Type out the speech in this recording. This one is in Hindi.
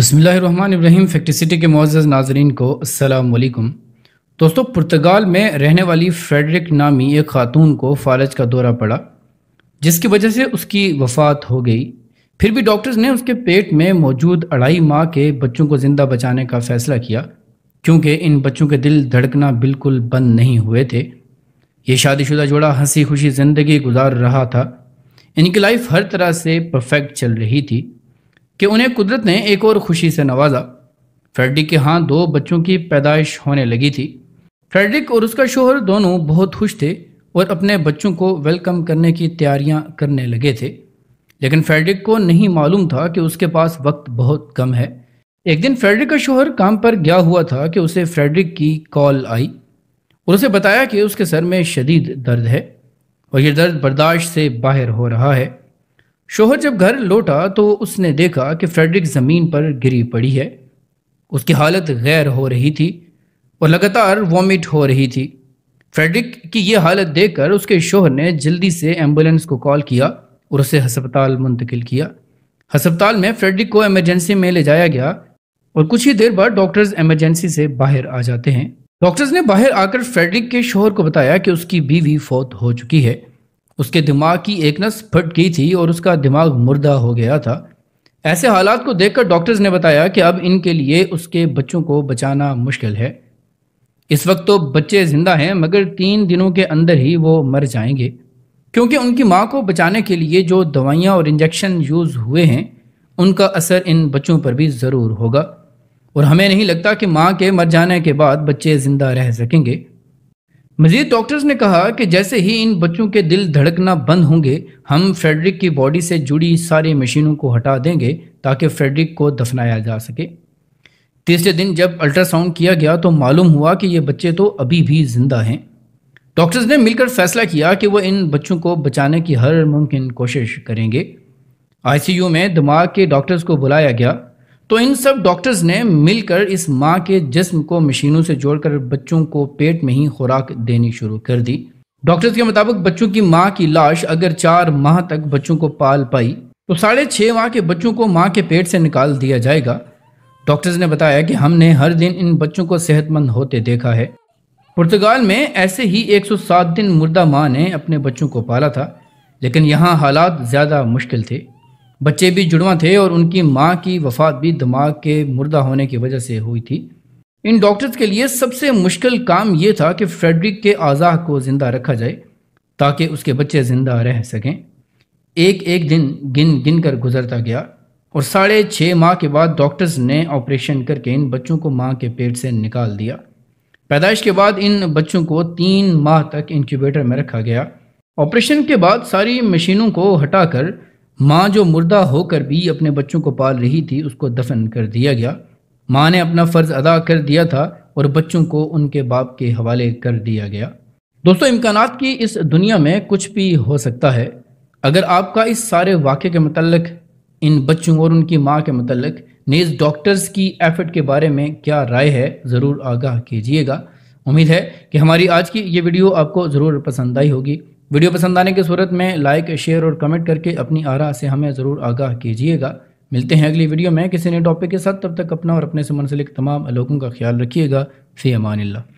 फैक्ट्री सिटी के मोज़ नाजरन को असलकुम दोस्तों पुर्तगाल में रहने वाली फ्रेडरिक नामी एक खातून को फालज का दौरा पड़ा जिसकी वजह से उसकी वफात हो गई फिर भी डॉक्टर्स ने उसके पेट में मौजूद अढ़ाई माह के बच्चों को ज़िंदा बचाने का फ़ैसला किया क्योंकि इन बच्चों के दिल धड़कना बिल्कुल बंद नहीं हुए थे ये शादीशुदा जोड़ा हंसी खुशी ज़िंदगी गुजार रहा था इनकी लाइफ हर तरह से परफेक्ट चल रही थी कि उन्हें कुदरत ने एक और खुशी से नवाजा फ्रेडरिक के हाँ दो बच्चों की पैदाइश होने लगी थी फ्रेडरिक और उसका शोहर दोनों बहुत खुश थे और अपने बच्चों को वेलकम करने की तैयारियां करने लगे थे लेकिन फ्रेडरिक को नहीं मालूम था कि उसके पास वक्त बहुत कम है एक दिन फ्रेडरिक का शोहर काम पर गया हुआ था कि उसे फ्रेडरिक की कॉल आई और उसे बताया कि उसके सर में शदीद दर्द है और यह दर्द बर्दाश्त से बाहर हो रहा है शोहर जब घर लौटा तो उसने देखा कि फ्रेडरिक ज़मीन पर गिरी पड़ी है उसकी हालत गैर हो रही थी और लगातार वॉमिट हो रही थी फ्रेडरिक की यह हालत देखकर उसके शोहर ने जल्दी से एम्बुलेंस को कॉल किया और उसे हस्पताल मुंतकिल किया हस्पताल में फ्रेडरिक को एमरजेंसी में ले जाया गया और कुछ ही देर बाद डॉक्टर्स एमरजेंसी से बाहर आ जाते हैं डॉक्टर्स ने बाहर आकर फ्रेडरिक के शोहर को बताया कि उसकी बीवी फौत हो चुकी है उसके दिमाग की एक नस फट गई थी और उसका दिमाग मुर्दा हो गया था ऐसे हालात को देखकर डॉक्टर्स ने बताया कि अब इनके लिए उसके बच्चों को बचाना मुश्किल है इस वक्त तो बच्चे जिंदा हैं मगर तीन दिनों के अंदर ही वो मर जाएंगे क्योंकि उनकी माँ को बचाने के लिए जो दवाइयाँ और इंजेक्शन यूज़ हुए हैं उनका असर इन बच्चों पर भी ज़रूर होगा और हमें नहीं लगता कि माँ के मर जाने के बाद बच्चे ज़िंदा रह सकेंगे मजीद डॉक्टर्स ने कहा कि जैसे ही इन बच्चों के दिल धड़कना बंद होंगे हम फ्रेडरिक की बॉडी से जुड़ी सारी मशीनों को हटा देंगे ताकि फ्रेडरिक को दफनाया जा सके तीसरे दिन जब अल्ट्रासाउंड किया गया तो मालूम हुआ कि ये बच्चे तो अभी भी जिंदा हैं डॉक्टर्स ने मिलकर फैसला किया कि वह इन बच्चों को बचाने की हर मुमकिन कोशिश करेंगे आईसीयू में दिमाग के डॉक्टर्स को बुलाया गया तो इन सब डॉक्टर्स ने मिलकर इस माँ के जिस्म को मशीनों से जोड़कर बच्चों को पेट में ही खुराक देनी शुरू कर दी डॉक्टर्स के मुताबिक बच्चों की माँ की लाश अगर चार माह तक बच्चों को पाल पाई तो साढ़े छः माह के बच्चों को माँ के पेट से निकाल दिया जाएगा डॉक्टर्स ने बताया कि हमने हर दिन इन बच्चों को सेहतमंद होते देखा है पुर्तगाल में ऐसे ही 107 दिन मुर्दा माँ ने अपने बच्चों को पाला था लेकिन यहाँ हालात ज़्यादा मुश्किल थे बच्चे भी जुड़वा थे और उनकी माँ की वफात भी दिमाग के मुर्दा होने की वजह से हुई थी इन डॉक्टर्स के लिए सबसे मुश्किल काम ये था कि फ्रेडरिक के आज़ा को ज़िंदा रखा जाए ताकि उसके बच्चे ज़िंदा रह सकें एक एक दिन गिन गिन कर गुजरता गया और साढ़े छः माह के बाद डॉक्टर्स ने ऑपरेशन करके इन बच्चों को माँ के पेट से निकाल दिया पैदाइश के बाद इन बच्चों को तीन माह तक इंक्यूबेटर में रखा गया ऑपरेशन के बाद सारी मशीनों को हटाकर माँ जो मुर्दा होकर भी अपने बच्चों को पाल रही थी उसको दफन कर दिया गया माँ ने अपना फ़र्ज़ अदा कर दिया था और बच्चों को उनके बाप के हवाले कर दिया गया दोस्तों इम्कान की इस दुनिया में कुछ भी हो सकता है अगर आपका इस सारे वाक़े के मतलब इन बच्चों और उनकी माँ के मतलब नेज़ डॉक्टर्स की एफर्ट के बारे में क्या राय है ज़रूर आगाह कीजिएगा उम्मीद है कि हमारी आज की ये वीडियो आपको ज़रूर पसंद आई होगी वीडियो पसंद आने की सूरत में लाइक शेयर और कमेंट करके अपनी आरा से हमें ज़रूर आगाह कीजिएगा मिलते हैं अगली वीडियो में किसी नए टॉपिक के साथ तब तक अपना और अपने से मुंसलिक तमाम लोगों का ख्याल रखिएगा फ़ी अमान